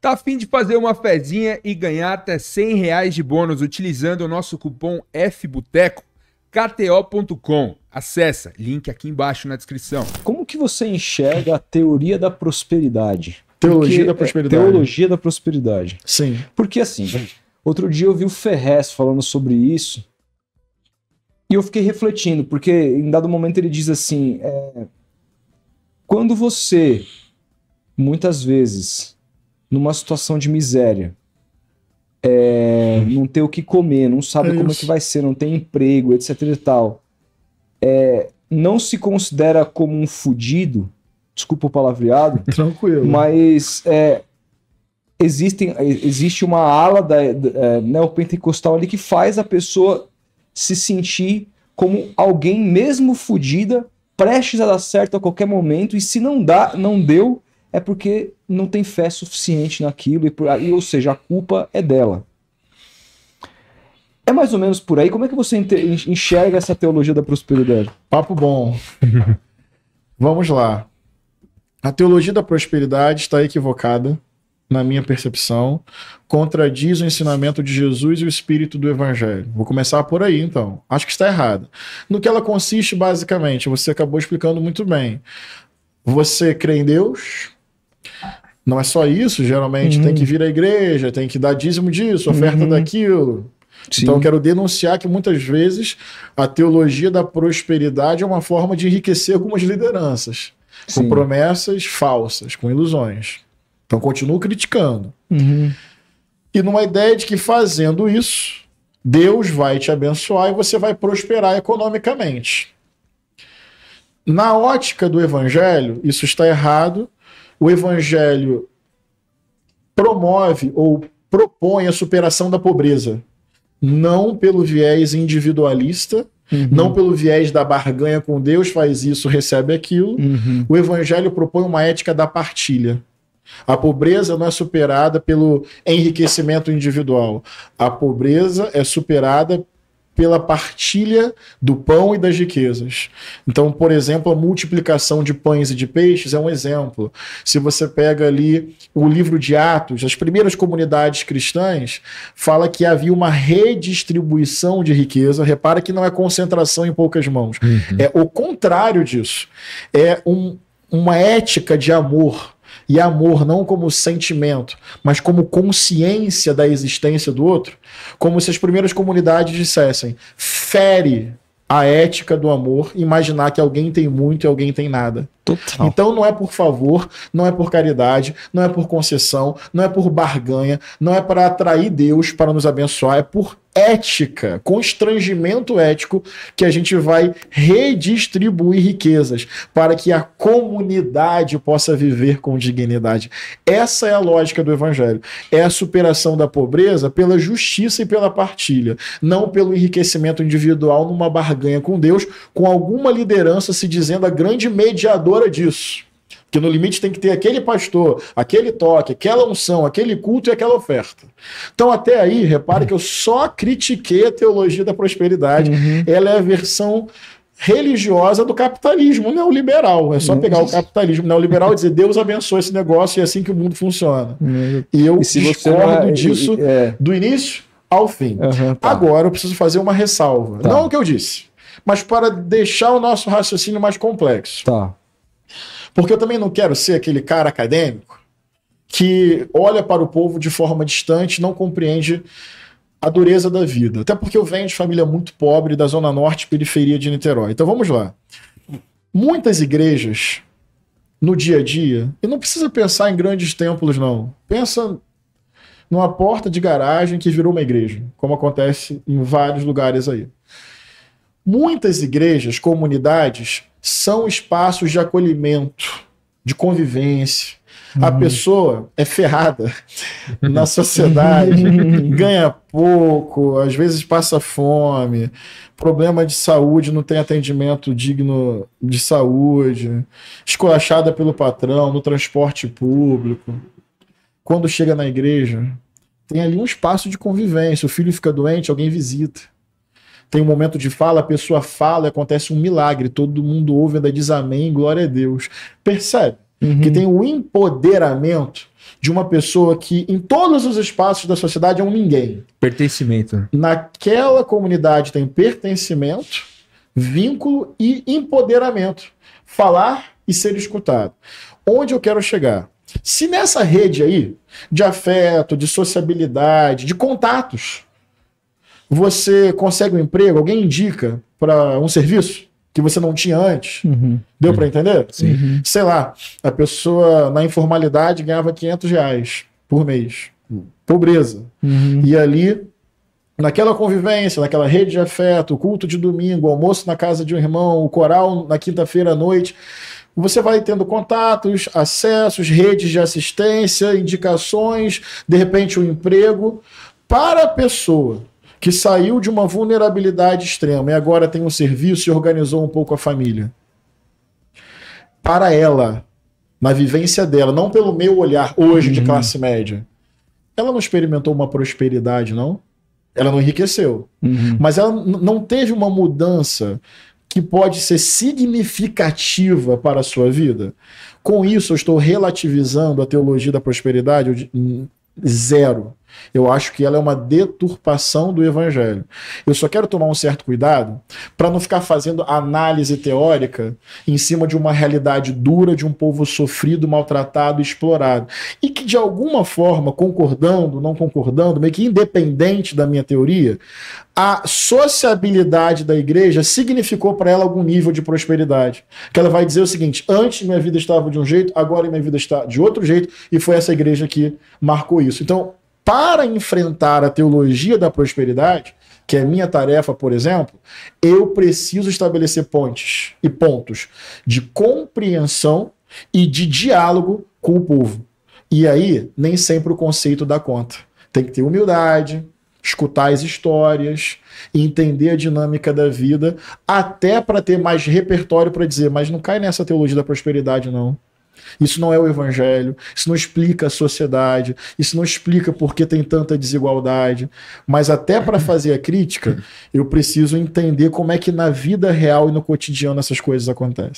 Tá afim de fazer uma fezinha e ganhar até 100 reais de bônus utilizando o nosso cupom FBUTECO? KTO.com. Acesse, link aqui embaixo na descrição. Como que você enxerga a teoria da prosperidade? Teologia Porque, da é prosperidade. É, teologia da prosperidade. Sim. Porque assim, outro dia eu vi o Ferrez falando sobre isso e eu fiquei refletindo, porque em dado momento ele diz assim: é, quando você muitas vezes numa situação de miséria. É, uhum. não ter o que comer, não sabe é como é que vai ser, não tem emprego, etc e tal. É, não se considera como um fudido, desculpa o palavreado. Tranquilo. Mas é, existem, é, existe uma ala da, da, é, neopentecostal né, ali que faz a pessoa se sentir como alguém mesmo fudida, prestes a dar certo a qualquer momento, e se não dá, não deu, é porque não tem fé suficiente naquilo, e, por, ou seja, a culpa é dela. É mais ou menos por aí. Como é que você enxerga essa teologia da prosperidade? Papo bom. Vamos lá. A teologia da prosperidade está equivocada, na minha percepção. Contradiz o ensinamento de Jesus e o espírito do evangelho. Vou começar por aí, então. Acho que está errada. No que ela consiste, basicamente, você acabou explicando muito bem. Você crê em Deus, não é só isso, geralmente uhum. tem que uhum. vir à igreja, tem que dar dízimo disso, oferta uhum. daquilo. Sim. Então eu quero denunciar que muitas vezes a teologia da prosperidade é uma forma de enriquecer algumas lideranças Sim. com promessas falsas, com ilusões. Então continuo criticando. Uhum. E numa ideia de que fazendo isso, Deus vai te abençoar e você vai prosperar economicamente. Na ótica do evangelho, isso está errado, o evangelho promove ou propõe a superação da pobreza, não pelo viés individualista, uhum. não pelo viés da barganha com Deus, faz isso, recebe aquilo. Uhum. O evangelho propõe uma ética da partilha. A pobreza não é superada pelo enriquecimento individual. A pobreza é superada pela partilha do pão e das riquezas. Então, por exemplo, a multiplicação de pães e de peixes é um exemplo. Se você pega ali o livro de Atos, as primeiras comunidades cristãs, fala que havia uma redistribuição de riqueza. Repara que não é concentração em poucas mãos. Uhum. É o contrário disso. É um, uma ética de amor e amor não como sentimento, mas como consciência da existência do outro, como se as primeiras comunidades dissessem: fere a ética do amor, imaginar que alguém tem muito e alguém tem nada. Total. Então não é por favor, não é por caridade, não é por concessão, não é por barganha, não é para atrair Deus para nos abençoar, é por ética, constrangimento ético, que a gente vai redistribuir riquezas para que a comunidade possa viver com dignidade. Essa é a lógica do evangelho. É a superação da pobreza pela justiça e pela partilha, não pelo enriquecimento individual numa barganha com Deus, com alguma liderança se dizendo a grande mediadora disso. Que no limite tem que ter aquele pastor, aquele toque, aquela unção, aquele culto e aquela oferta. Então, até aí, repare que eu só critiquei a teologia da prosperidade. Uhum. Ela é a versão religiosa do capitalismo neoliberal. É só Não, pegar o capitalismo neoliberal e dizer Deus abençoe esse negócio e é assim que o mundo funciona. Uhum. E eu e discordo vai... disso é... do início ao fim. Uhum, tá. Agora eu preciso fazer uma ressalva. Tá. Não o que eu disse, mas para deixar o nosso raciocínio mais complexo. Tá. Porque eu também não quero ser aquele cara acadêmico que olha para o povo de forma distante, não compreende a dureza da vida. Até porque eu venho de família muito pobre, da Zona Norte, periferia de Niterói. Então vamos lá. Muitas igrejas no dia a dia, e não precisa pensar em grandes templos, não. Pensa numa porta de garagem que virou uma igreja, como acontece em vários lugares aí. Muitas igrejas, comunidades, são espaços de acolhimento, de convivência. Uhum. A pessoa é ferrada na sociedade, ganha pouco, às vezes passa fome, problema de saúde, não tem atendimento digno de saúde, escolachada pelo patrão, no transporte público. Quando chega na igreja, tem ali um espaço de convivência. O filho fica doente, alguém visita tem um momento de fala, a pessoa fala, acontece um milagre, todo mundo ouve, ainda diz amém, glória a Deus. Percebe? Uhum. Que tem o empoderamento de uma pessoa que, em todos os espaços da sociedade, é um ninguém. Pertencimento. Naquela comunidade tem pertencimento, vínculo e empoderamento. Falar e ser escutado. Onde eu quero chegar? Se nessa rede aí de afeto, de sociabilidade, de contatos, você consegue um emprego, alguém indica para um serviço que você não tinha antes. Uhum. Deu uhum. para entender? Sim. Uhum. Sei lá, a pessoa na informalidade ganhava 500 reais por mês. Hum. Pobreza. Uhum. E ali, naquela convivência, naquela rede de afeto, o culto de domingo, o almoço na casa de um irmão, o coral na quinta-feira à noite, você vai tendo contatos, acessos, redes de assistência, indicações, de repente um emprego. Para a pessoa que saiu de uma vulnerabilidade extrema e agora tem um serviço e organizou um pouco a família. Para ela, na vivência dela, não pelo meu olhar hoje uhum. de classe média, ela não experimentou uma prosperidade, não? Ela não enriqueceu. Uhum. Mas ela não teve uma mudança que pode ser significativa para a sua vida. Com isso, eu estou relativizando a teologia da prosperidade zero. Eu acho que ela é uma deturpação do evangelho. Eu só quero tomar um certo cuidado para não ficar fazendo análise teórica em cima de uma realidade dura de um povo sofrido, maltratado, explorado. E que de alguma forma, concordando, não concordando, meio que independente da minha teoria, a sociabilidade da igreja significou para ela algum nível de prosperidade. Que ela vai dizer o seguinte: antes minha vida estava de um jeito, agora minha vida está de outro jeito, e foi essa igreja que marcou isso. Então, para enfrentar a teologia da prosperidade, que é minha tarefa, por exemplo, eu preciso estabelecer pontes e pontos de compreensão e de diálogo com o povo. E aí, nem sempre o conceito dá conta. Tem que ter humildade, escutar as histórias, entender a dinâmica da vida, até para ter mais repertório para dizer, mas não cai nessa teologia da prosperidade, não. Isso não é o evangelho, isso não explica a sociedade, isso não explica por que tem tanta desigualdade. Mas até para fazer a crítica, eu preciso entender como é que na vida real e no cotidiano essas coisas acontecem.